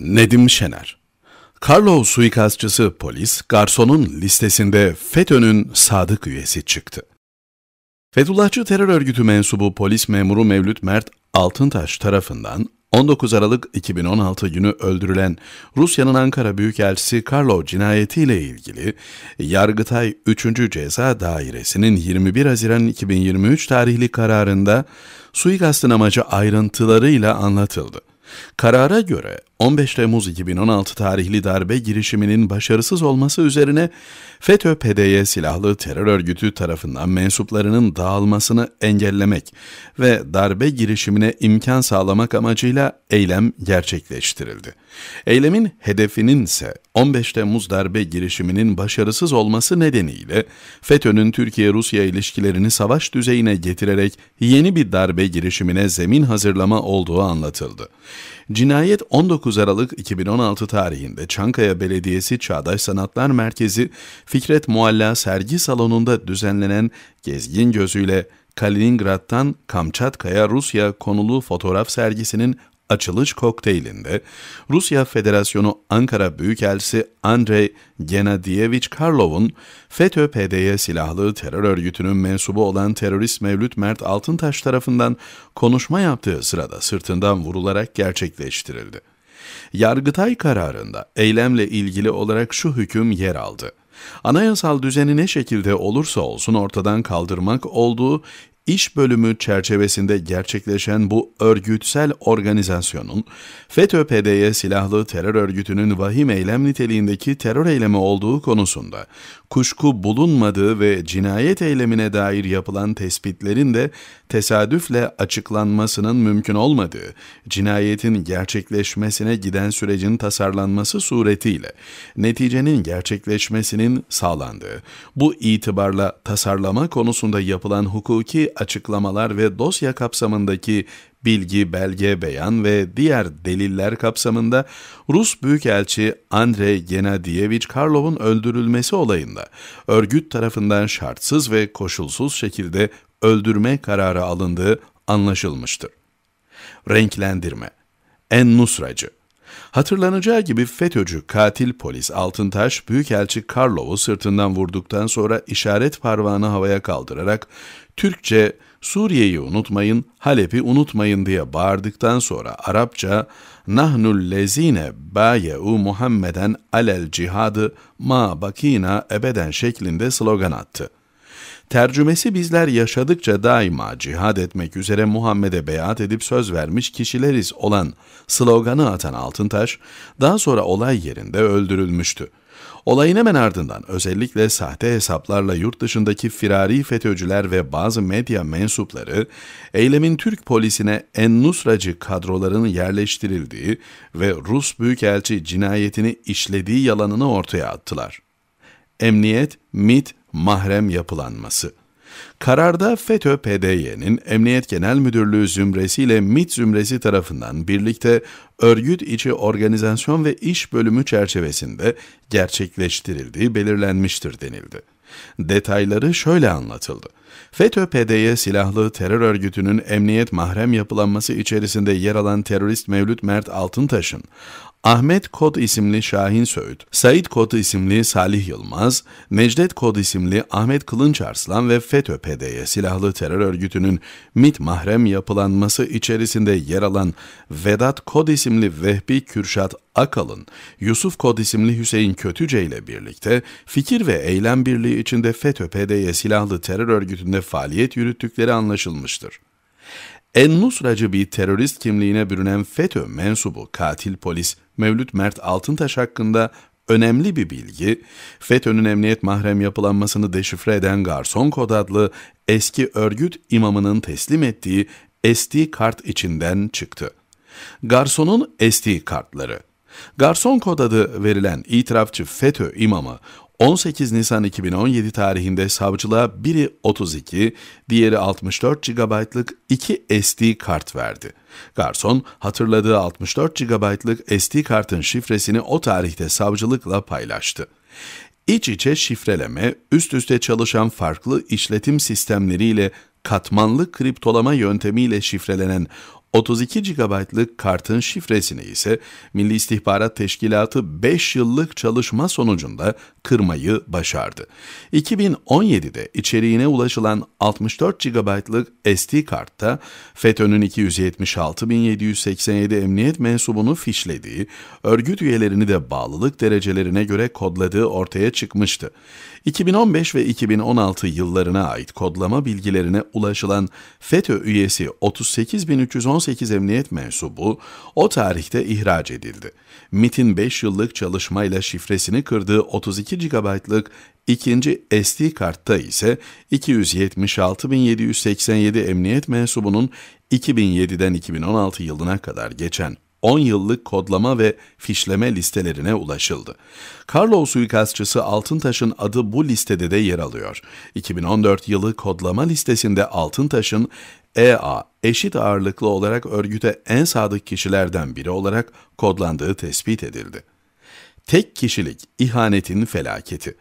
Nedim Şener Karlov suikastçısı polis, garsonun listesinde FETÖ'nün sadık üyesi çıktı. Fethullahçı terör örgütü mensubu polis memuru Mevlüt Mert Altıntaş tarafından 19 Aralık 2016 günü öldürülen Rusya'nın Ankara Büyükelçisi Karlov cinayetiyle ilgili Yargıtay 3. Ceza Dairesi'nin 21 Haziran 2023 tarihli kararında suikastın amacı ayrıntılarıyla anlatıldı. Karara göre 15 Temmuz 2016 tarihli darbe girişiminin başarısız olması üzerine FETÖ-PDY silahlı terör örgütü tarafından mensuplarının dağılmasını engellemek ve darbe girişimine imkan sağlamak amacıyla eylem gerçekleştirildi. Eylemin hedefinin ise 15 Temmuz darbe girişiminin başarısız olması nedeniyle FETÖ'nün Türkiye-Rusya ilişkilerini savaş düzeyine getirerek yeni bir darbe girişimine zemin hazırlama olduğu anlatıldı. Cinayet 19 Aralık 2016 tarihinde Çankaya Belediyesi Çağdaş Sanatlar Merkezi Fikret Mualla Sergi Salonu'nda düzenlenen gezgin gözüyle Kaliningrad'dan Kamçatka'ya Rusya konulu fotoğraf sergisinin açılış kokteylinde Rusya Federasyonu Ankara Büyükelçisi Andrei Genadievich Karlov'un FETÖ-PDY silahlı terör örgütünün mensubu olan terörist Mevlüt Mert Altıntaş tarafından konuşma yaptığı sırada sırtından vurularak gerçekleştirildi. Yargıtay kararında eylemle ilgili olarak şu hüküm yer aldı. Anayasal düzeni ne şekilde olursa olsun ortadan kaldırmak olduğu İş bölümü çerçevesinde gerçekleşen bu örgütsel organizasyonun FETÖ-PDY silahlı terör örgütünün vahim eylem niteliğindeki terör eylemi olduğu konusunda kuşku bulunmadığı ve cinayet eylemine dair yapılan tespitlerin de tesadüfle açıklanmasının mümkün olmadığı, cinayetin gerçekleşmesine giden sürecin tasarlanması suretiyle neticenin gerçekleşmesinin sağlandığı, bu itibarla tasarlama konusunda yapılan hukuki açıklamalar ve dosya kapsamındaki bilgi, belge, beyan ve diğer deliller kapsamında Rus Büyükelçi Andrei Genadiyevich Karlov'un öldürülmesi olayında örgüt tarafından şartsız ve koşulsuz şekilde öldürme kararı alındığı anlaşılmıştır. Renklendirme En Nusracı Hatırlanacağı gibi FETÖ'cü katil polis Altıntaş, Büyükelçi Karlov'u sırtından vurduktan sonra işaret parmağını havaya kaldırarak Türkçe Suriye'yi unutmayın, Halep'i unutmayın diye bağırdıktan sonra Arapça Nahnul lezine baye'u Muhammeden alel cihadı ma bakina ebeden şeklinde slogan attı. Tercümesi bizler yaşadıkça daima cihad etmek üzere Muhammed'e beyat edip söz vermiş kişileriz olan sloganı atan Altıntaş, daha sonra olay yerinde öldürülmüştü. Olayın hemen ardından özellikle sahte hesaplarla yurt dışındaki firari FETÖ'cüler ve bazı medya mensupları eylemin Türk polisine en-Nusracı kadroların yerleştirildiği ve Rus Büyükelçi cinayetini işlediği yalanını ortaya attılar. Emniyet, MIT mahrem yapılanması. Kararda FETÖ-PDY'nin Emniyet Genel Müdürlüğü zümresi ile MİT zümresi tarafından birlikte örgüt içi organizasyon ve iş bölümü çerçevesinde gerçekleştirildiği belirlenmiştir denildi. Detayları şöyle anlatıldı. FETÖ-PDY silahlı terör örgütünün emniyet mahrem yapılanması içerisinde yer alan terörist Mevlüt Mert Altıntaş'ın Ahmet Kod isimli Şahin Söğüt, Said Kod isimli Salih Yılmaz, Necdet Kod isimli Ahmet Kılınç Arslan ve fetö pdy silahlı terör örgütünün MIT mahrem yapılanması içerisinde yer alan Vedat Kod isimli Vehbi Kürşat Akalın, Yusuf Kod isimli Hüseyin Kötüce ile birlikte fikir ve eylem birliği içinde fetö pdy silahlı terör örgütünde faaliyet yürüttükleri anlaşılmıştır. En-Nusracı bir terörist kimliğine bürünen FETÖ mensubu katil polis Mevlüt Mert Altıntaş hakkında önemli bir bilgi, FETÖ'nün emniyet mahrem yapılanmasını deşifre eden Garson Kod adlı eski örgüt imamının teslim ettiği SD kart içinden çıktı. Garsonun SD kartları Garson kod adı verilen itirafçı FETÖ imamı 18 Nisan 2017 tarihinde savcılığa biri 32, diğeri 64 GB'lık 2 SD kart verdi. Garson, hatırladığı 64 GB'lık SD kartın şifresini o tarihte savcılıkla paylaştı. İç içe şifreleme, üst üste çalışan farklı işletim sistemleriyle katmanlı kriptolama yöntemiyle şifrelenen 32 GB'lık kartın şifresini ise Milli İstihbarat Teşkilatı 5 yıllık çalışma sonucunda kırmayı başardı. 2017'de içeriğine ulaşılan 64 GB'lık SD kartta FETÖ'nün 276.787 emniyet mensubunu fişlediği, örgüt üyelerini de bağlılık derecelerine göre kodladığı ortaya çıkmıştı. 2015 ve 2016 yıllarına ait kodlama bilgilerine ulaşılan FETÖ üyesi 38.318 emniyet mensubu o tarihte ihraç edildi. MIT'in 5 yıllık çalışmayla şifresini kırdığı 32 GB'lık ikinci SD kartta ise 276.787 emniyet mensubunun 2007'den 2016 yılına kadar geçen 10 yıllık kodlama ve fişleme listelerine ulaşıldı. Karlo suikastçısı Altıntaş'ın adı bu listede de yer alıyor. 2014 yılı kodlama listesinde Altıntaş'ın EA eşit ağırlıklı olarak örgüte en sadık kişilerden biri olarak kodlandığı tespit edildi. Tek kişilik ihanetin felaketi.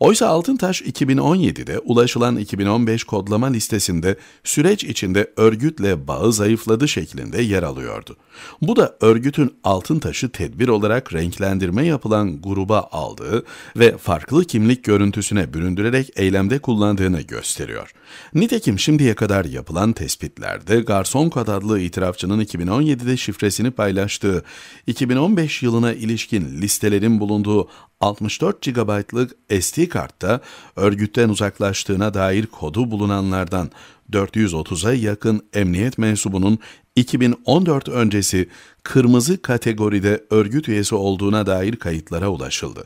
Oysa Altıntaş 2017'de ulaşılan 2015 kodlama listesinde süreç içinde örgütle bağı zayıfladı şeklinde yer alıyordu. Bu da örgütün Altıntaş'ı tedbir olarak renklendirme yapılan gruba aldığı ve farklı kimlik görüntüsüne büründürerek eylemde kullandığını gösteriyor. Nitekim şimdiye kadar yapılan tespitlerde Garson Kod adlı itirafçının 2017'de şifresini paylaştığı, 2015 yılına ilişkin listelerin bulunduğu 64 GB'lık SD kartta örgütten uzaklaştığına dair kodu bulunanlardan 430'a yakın emniyet mensubunun 2014 öncesi kırmızı kategoride örgüt üyesi olduğuna dair kayıtlara ulaşıldı.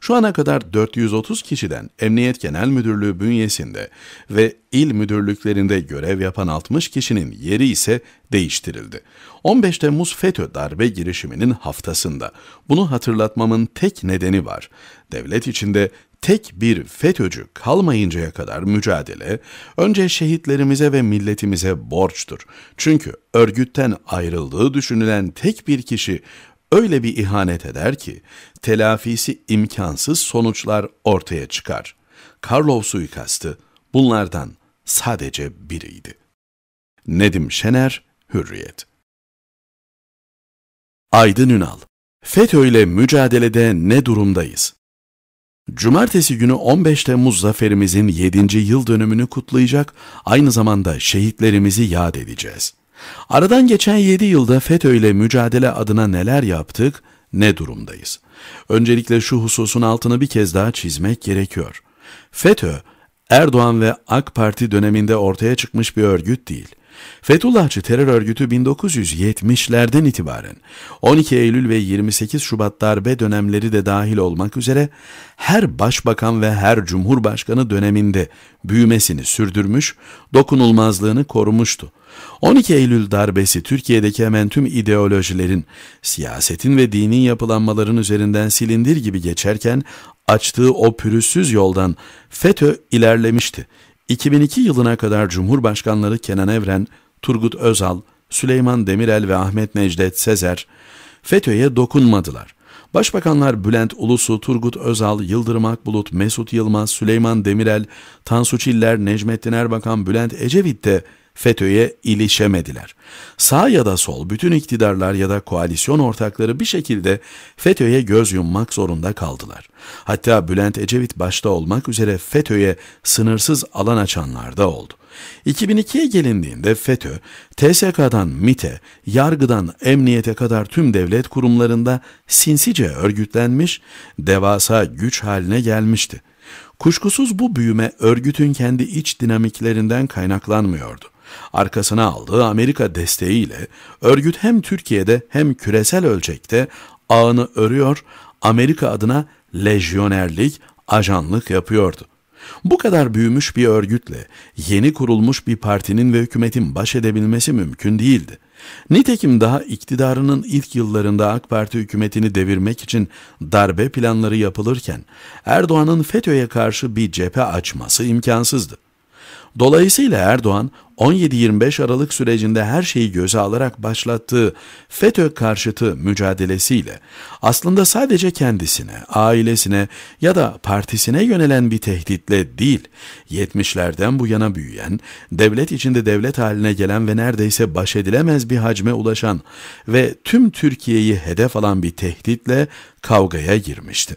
Şu ana kadar 430 kişiden Emniyet Genel Müdürlüğü bünyesinde ve il müdürlüklerinde görev yapan 60 kişinin yeri ise değiştirildi. 15 Temmuz FETÖ darbe girişiminin haftasında. Bunu hatırlatmamın tek nedeni var. Devlet içinde tek bir FETÖ'cü kalmayıncaya kadar mücadele, önce şehitlerimize ve milletimize borçtur. Çünkü örgütten ayrıldığı düşünülen tek bir kişi öyle bir ihanet eder ki, telafisi imkansız sonuçlar ortaya çıkar. Karlov suikastı bunlardan sadece biriydi. Nedim Şener, Hürriyet Aydın Ünal FETÖ ile mücadelede ne durumdayız? Cumartesi günü 15 Temmuz zaferimizin 7. yıl dönümünü kutlayacak, aynı zamanda şehitlerimizi yad edeceğiz. Aradan geçen 7 yılda FETÖ ile mücadele adına neler yaptık, ne durumdayız? Öncelikle şu hususun altını bir kez daha çizmek gerekiyor. FETÖ, Erdoğan ve AK Parti döneminde ortaya çıkmış bir örgüt değil. Fethullahçı terör örgütü 1970'lerden itibaren 12 Eylül ve 28 Şubat darbe dönemleri de dahil olmak üzere her başbakan ve her cumhurbaşkanı döneminde büyümesini sürdürmüş, dokunulmazlığını korumuştu. 12 Eylül darbesi Türkiye'deki hemen tüm ideolojilerin, siyasetin ve dinin yapılanmaların üzerinden silindir gibi geçerken açtığı o pürüzsüz yoldan FETÖ ilerlemişti. 2002 yılına kadar Cumhurbaşkanları Kenan Evren, Turgut Özal, Süleyman Demirel ve Ahmet Necdet Sezer FETÖ'ye dokunmadılar. Başbakanlar Bülent Ulusu, Turgut Özal, Yıldırım Akbulut, Mesut Yılmaz, Süleyman Demirel, Tansu Çiller, Necmettin Erbakan, Bülent Ecevit de FETÖ'ye ilişemediler. Sağ ya da sol bütün iktidarlar ya da koalisyon ortakları bir şekilde FETÖ'ye göz yummak zorunda kaldılar. Hatta Bülent Ecevit başta olmak üzere FETÖ'ye sınırsız alan açanlar da oldu. 2002'ye gelindiğinde FETÖ, TSK'dan MİT'e, yargıdan emniyete kadar tüm devlet kurumlarında sinsice örgütlenmiş, devasa güç haline gelmişti. Kuşkusuz bu büyüme örgütün kendi iç dinamiklerinden kaynaklanmıyordu. Arkasına aldığı Amerika desteğiyle örgüt hem Türkiye'de hem küresel ölçekte ağını örüyor, Amerika adına lejyonerlik, ajanlık yapıyordu. Bu kadar büyümüş bir örgütle yeni kurulmuş bir partinin ve hükümetin baş edebilmesi mümkün değildi. Nitekim daha iktidarının ilk yıllarında AK Parti hükümetini devirmek için darbe planları yapılırken Erdoğan'ın FETÖ'ye karşı bir cephe açması imkansızdı. Dolayısıyla Erdoğan 17-25 Aralık sürecinde her şeyi göze alarak başlattığı FETÖ karşıtı mücadelesiyle aslında sadece kendisine, ailesine ya da partisine yönelen bir tehditle değil, 70'lerden bu yana büyüyen, devlet içinde devlet haline gelen ve neredeyse baş edilemez bir hacme ulaşan ve tüm Türkiye'yi hedef alan bir tehditle kavgaya girmişti.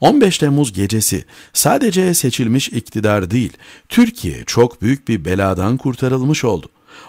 15 Temmuz gecesi sadece seçilmiş iktidar değil, Türkiye çok büyük bir beladan kurtarılmış oldu.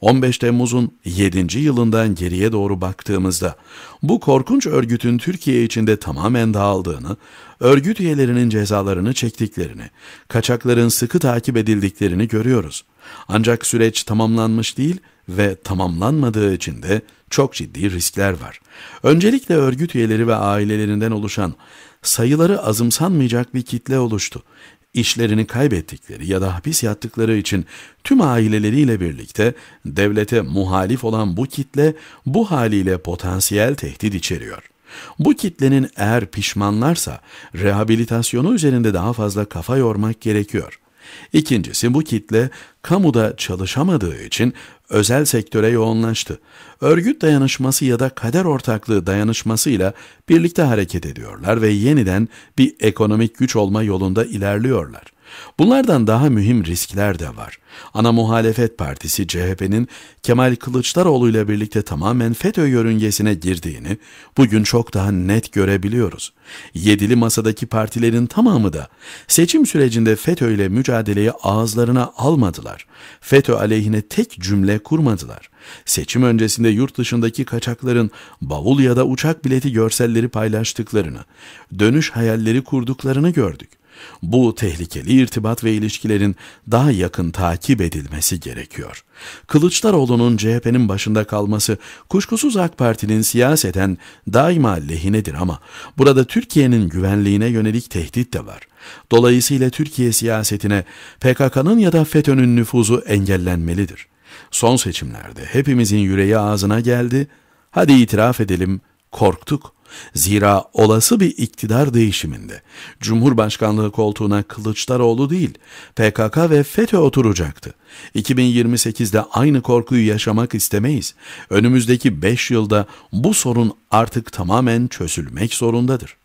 15 Temmuz'un 7. yılından geriye doğru baktığımızda bu korkunç örgütün Türkiye içinde tamamen dağıldığını, örgüt üyelerinin cezalarını çektiklerini, kaçakların sıkı takip edildiklerini görüyoruz. Ancak süreç tamamlanmış değil ve tamamlanmadığı için de çok ciddi riskler var. Öncelikle örgüt üyeleri ve ailelerinden oluşan sayıları azımsanmayacak bir kitle oluştu. İşlerini kaybettikleri ya da hapis yattıkları için tüm aileleriyle birlikte devlete muhalif olan bu kitle bu haliyle potansiyel tehdit içeriyor. Bu kitlenin eğer pişmanlarsa rehabilitasyonu üzerinde daha fazla kafa yormak gerekiyor.'' İkincisi bu kitle kamuda çalışamadığı için özel sektöre yoğunlaştı. Örgüt dayanışması ya da kader ortaklığı dayanışmasıyla birlikte hareket ediyorlar ve yeniden bir ekonomik güç olma yolunda ilerliyorlar. Bunlardan daha mühim riskler de var. Ana muhalefet partisi CHP'nin Kemal Kılıçdaroğlu ile birlikte tamamen FETÖ yörüngesine girdiğini bugün çok daha net görebiliyoruz. Yedili masadaki partilerin tamamı da seçim sürecinde FETÖ ile mücadeleyi ağızlarına almadılar. FETÖ aleyhine tek cümle kurmadılar. Seçim öncesinde yurt dışındaki kaçakların bavul ya da uçak bileti görselleri paylaştıklarını, dönüş hayalleri kurduklarını gördük. Bu tehlikeli irtibat ve ilişkilerin daha yakın takip edilmesi gerekiyor. Kılıçdaroğlu'nun CHP'nin başında kalması kuşkusuz AK Parti'nin siyaseten daima lehinedir ama burada Türkiye'nin güvenliğine yönelik tehdit de var. Dolayısıyla Türkiye siyasetine PKK'nın ya da FETÖ'nün nüfuzu engellenmelidir. Son seçimlerde hepimizin yüreği ağzına geldi. Hadi itiraf edelim, korktuk Zira olası bir iktidar değişiminde Cumhurbaşkanlığı koltuğuna Kılıçdaroğlu değil PKK ve FETÖ oturacaktı. 2028'de aynı korkuyu yaşamak istemeyiz. Önümüzdeki 5 yılda bu sorun artık tamamen çözülmek zorundadır.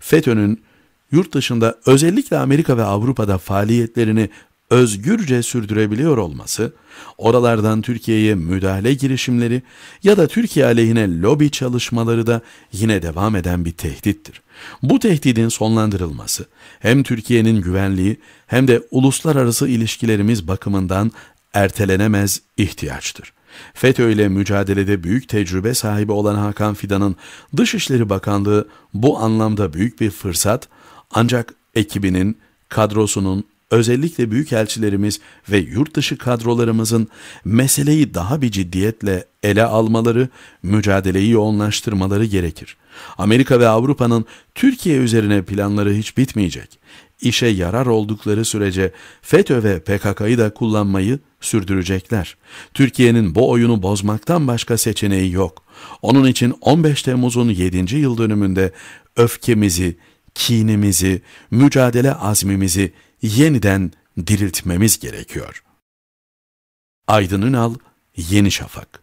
FETÖ'nün yurt dışında özellikle Amerika ve Avrupa'da faaliyetlerini özgürce sürdürebiliyor olması, oralardan Türkiye'ye müdahale girişimleri ya da Türkiye aleyhine lobi çalışmaları da yine devam eden bir tehdittir. Bu tehdidin sonlandırılması hem Türkiye'nin güvenliği hem de uluslararası ilişkilerimiz bakımından ertelenemez ihtiyaçtır. FETÖ ile mücadelede büyük tecrübe sahibi olan Hakan Fidan'ın Dışişleri Bakanlığı bu anlamda büyük bir fırsat ancak ekibinin, kadrosunun özellikle büyükelçilerimiz ve yurtdışı kadrolarımızın meseleyi daha bir ciddiyetle ele almaları, mücadeleyi yoğunlaştırmaları gerekir. Amerika ve Avrupa'nın Türkiye üzerine planları hiç bitmeyecek. İşe yarar oldukları sürece FETÖ ve PKK'yı da kullanmayı sürdürecekler. Türkiye'nin bu oyunu bozmaktan başka seçeneği yok. Onun için 15 Temmuz'un 7. yıl dönümünde öfkemizi, kinimizi, mücadele azmimizi yeniden diriltmemiz gerekiyor. Aydın Ünal, Yeni Şafak